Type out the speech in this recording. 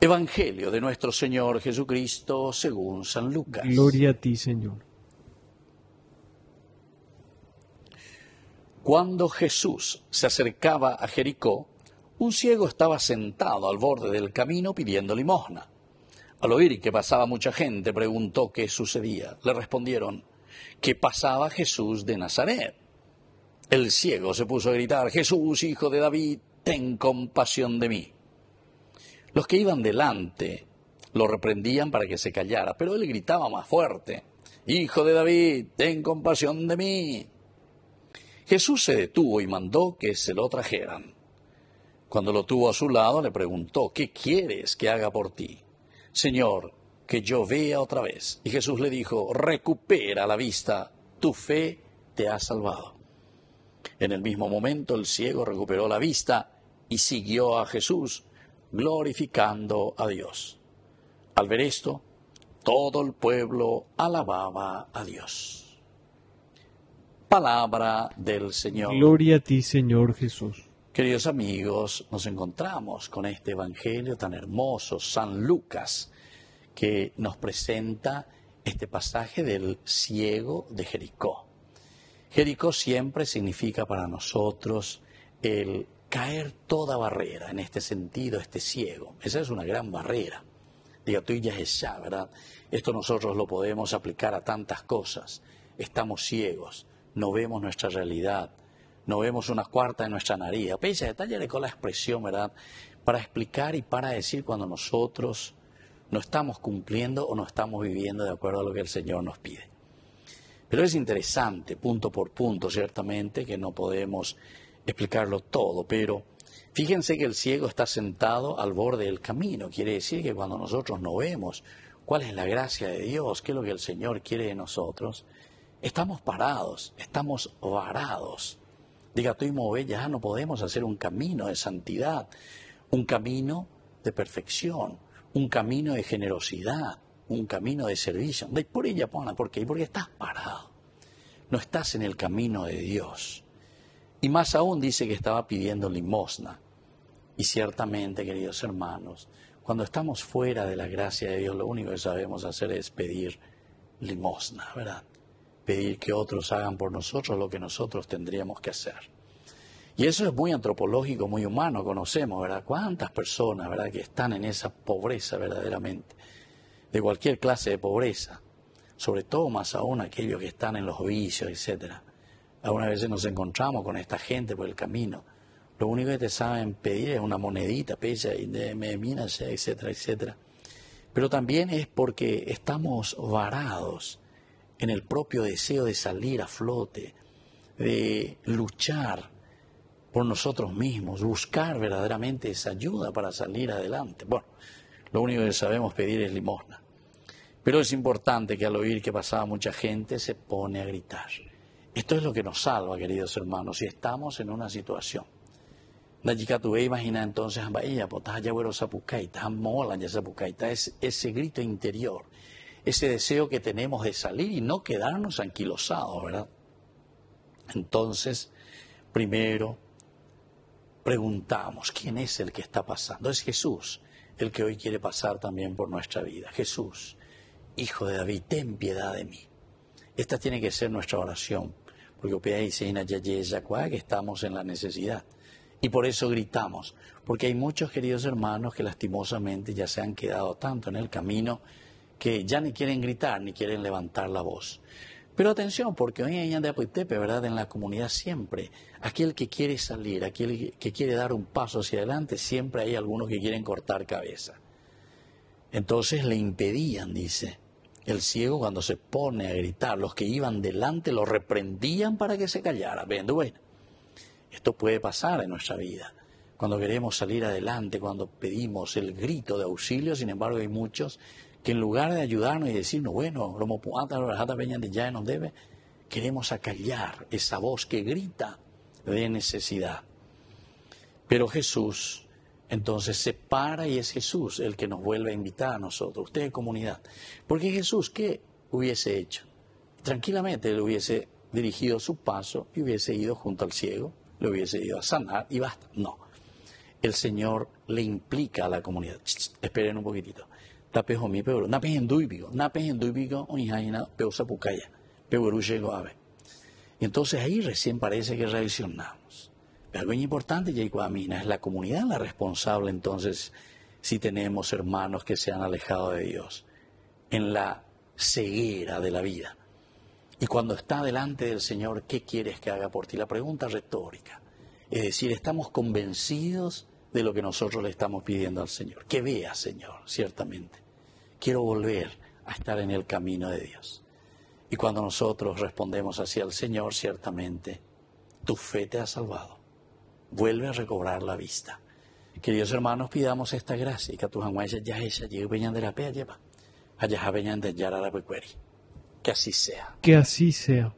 Evangelio de nuestro Señor Jesucristo según San Lucas. Gloria a ti, Señor. Cuando Jesús se acercaba a Jericó, un ciego estaba sentado al borde del camino pidiendo limosna. Al oír que pasaba mucha gente, preguntó qué sucedía. Le respondieron, que pasaba Jesús de Nazaret. El ciego se puso a gritar, Jesús, hijo de David, ten compasión de mí. Los que iban delante lo reprendían para que se callara, pero él gritaba más fuerte, Hijo de David, ten compasión de mí. Jesús se detuvo y mandó que se lo trajeran. Cuando lo tuvo a su lado le preguntó, ¿qué quieres que haga por ti? Señor, que yo vea otra vez. Y Jesús le dijo, recupera la vista, tu fe te ha salvado. En el mismo momento el ciego recuperó la vista y siguió a Jesús glorificando a Dios. Al ver esto, todo el pueblo alababa a Dios. Palabra del Señor. Gloria a ti, Señor Jesús. Queridos amigos, nos encontramos con este Evangelio tan hermoso, San Lucas, que nos presenta este pasaje del ciego de Jericó. Jericó siempre significa para nosotros el caer toda barrera en este sentido, este ciego. Esa es una gran barrera. Diga tú ya es ya, ¿verdad? Esto nosotros lo podemos aplicar a tantas cosas. Estamos ciegos, no vemos nuestra realidad, no vemos una cuarta de nuestra nariz. Pese a detalle con la expresión, ¿verdad? Para explicar y para decir cuando nosotros no estamos cumpliendo o no estamos viviendo de acuerdo a lo que el Señor nos pide. Pero es interesante, punto por punto, ciertamente, que no podemos explicarlo todo, pero fíjense que el ciego está sentado al borde del camino. Quiere decir que cuando nosotros no vemos cuál es la gracia de Dios, qué es lo que el Señor quiere de nosotros, estamos parados, estamos varados. Diga, tú y move, ya no podemos hacer un camino de santidad, un camino de perfección, un camino de generosidad, un camino de servicio. De por ella, porque porque estás parado. No estás en el camino de Dios. Y más aún dice que estaba pidiendo limosna. Y ciertamente, queridos hermanos, cuando estamos fuera de la gracia de Dios, lo único que sabemos hacer es pedir limosna, ¿verdad? Pedir que otros hagan por nosotros lo que nosotros tendríamos que hacer. Y eso es muy antropológico, muy humano, conocemos, ¿verdad? ¿Cuántas personas, ¿verdad?, que están en esa pobreza verdaderamente, de cualquier clase de pobreza, sobre todo más aún aquellos que están en los vicios, etcétera. Algunas veces nos encontramos con esta gente por el camino. Lo único que te saben pedir es una monedita, pesa, y etcétera, etcétera. Pero también es porque estamos varados en el propio deseo de salir a flote, de luchar por nosotros mismos, buscar verdaderamente esa ayuda para salir adelante. Bueno, lo único que sabemos pedir es limosna. Pero es importante que al oír que pasaba mucha gente se pone a gritar. Esto es lo que nos salva, queridos hermanos, si estamos en una situación. tuve, imagina entonces es pues, ese grito interior, ese deseo que tenemos de salir y no quedarnos anquilosados, ¿verdad? Entonces, primero preguntamos, ¿quién es el que está pasando? Es Jesús, el que hoy quiere pasar también por nuestra vida. Jesús, Hijo de David, ten piedad de mí. Esta tiene que ser nuestra oración porque que estamos en la necesidad. Y por eso gritamos, porque hay muchos queridos hermanos que lastimosamente ya se han quedado tanto en el camino que ya ni quieren gritar ni quieren levantar la voz. Pero atención, porque hoy en de ¿verdad? En la comunidad siempre, aquel que quiere salir, aquel que quiere dar un paso hacia adelante, siempre hay algunos que quieren cortar cabeza. Entonces le impedían, dice, el ciego cuando se pone a gritar, los que iban delante lo reprendían para que se callara. bueno, esto puede pasar en nuestra vida. Cuando queremos salir adelante, cuando pedimos el grito de auxilio, sin embargo hay muchos que en lugar de ayudarnos y decirnos, bueno, Romo de ya nos debe, queremos acallar esa voz que grita de necesidad. Pero Jesús entonces se para y es Jesús el que nos vuelve a invitar a nosotros, ustedes comunidad. Porque Jesús, ¿qué hubiese hecho? Tranquilamente le hubiese dirigido su paso y hubiese ido junto al ciego, le hubiese ido a sanar y basta. No. El Señor le implica a la comunidad. esperen un poquitito. mi peor, napes en napes en peusa pucaya, Y entonces ahí recién parece que reaccionaba. Algo importante, Jacob Amina, es la comunidad la responsable entonces si tenemos hermanos que se han alejado de Dios, en la ceguera de la vida. Y cuando está delante del Señor, ¿qué quieres que haga por ti? La pregunta retórica. Es decir, estamos convencidos de lo que nosotros le estamos pidiendo al Señor. Que vea, Señor, ciertamente. Quiero volver a estar en el camino de Dios. Y cuando nosotros respondemos hacia el Señor, ciertamente, tu fe te ha salvado vuelve a recobrar la vista. Queridos hermanos, pidamos esta gracia. Que a tus amores ya de la Que así sea. Que así sea.